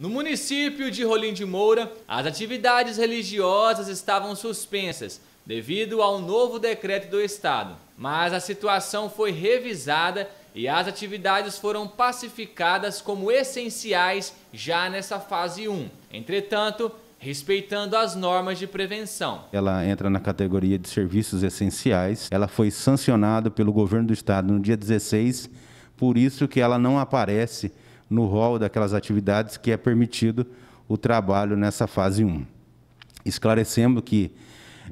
No município de Rolim de Moura, as atividades religiosas estavam suspensas devido ao novo decreto do Estado, mas a situação foi revisada e as atividades foram pacificadas como essenciais já nessa fase 1. Entretanto, respeitando as normas de prevenção. Ela entra na categoria de serviços essenciais. Ela foi sancionada pelo governo do estado no dia 16, por isso que ela não aparece no rol daquelas atividades que é permitido o trabalho nessa fase 1. esclarecendo que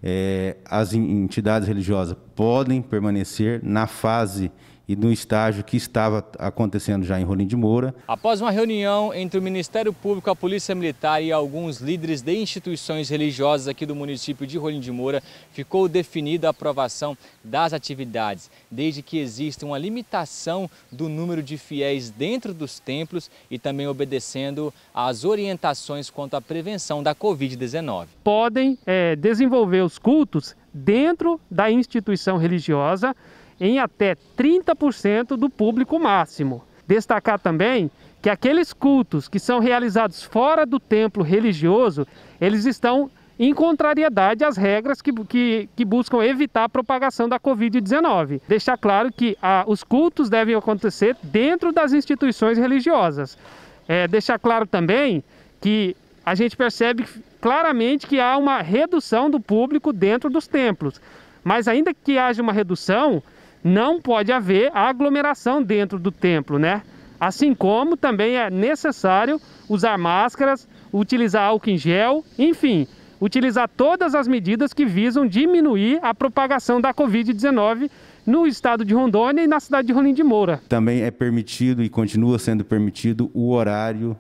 é, as entidades religiosas podem permanecer na fase e no estágio que estava acontecendo já em Rolim de Moura. Após uma reunião entre o Ministério Público, a Polícia Militar e alguns líderes de instituições religiosas aqui do município de Rolim de Moura, ficou definida a aprovação das atividades, desde que exista uma limitação do número de fiéis dentro dos templos e também obedecendo às orientações quanto à prevenção da Covid-19. Podem é, desenvolver os cultos dentro da instituição religiosa, em até 30% do público máximo. Destacar também que aqueles cultos que são realizados fora do templo religioso, eles estão em contrariedade às regras que, que, que buscam evitar a propagação da Covid-19. Deixar claro que os cultos devem acontecer dentro das instituições religiosas. É, deixar claro também que a gente percebe claramente que há uma redução do público dentro dos templos. Mas ainda que haja uma redução, não pode haver aglomeração dentro do templo, né? Assim como também é necessário usar máscaras, utilizar álcool em gel, enfim, utilizar todas as medidas que visam diminuir a propagação da Covid-19 no estado de Rondônia e na cidade de Rolim de Moura. Também é permitido e continua sendo permitido o horário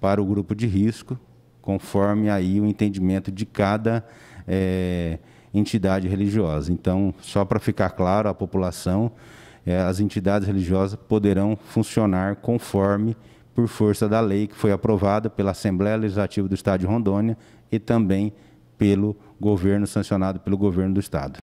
para o grupo de risco, conforme aí o entendimento de cada é, entidade religiosa. Então, só para ficar claro à população, é, as entidades religiosas poderão funcionar conforme por força da lei que foi aprovada pela Assembleia Legislativa do Estado de Rondônia e também pelo governo sancionado pelo governo do estado.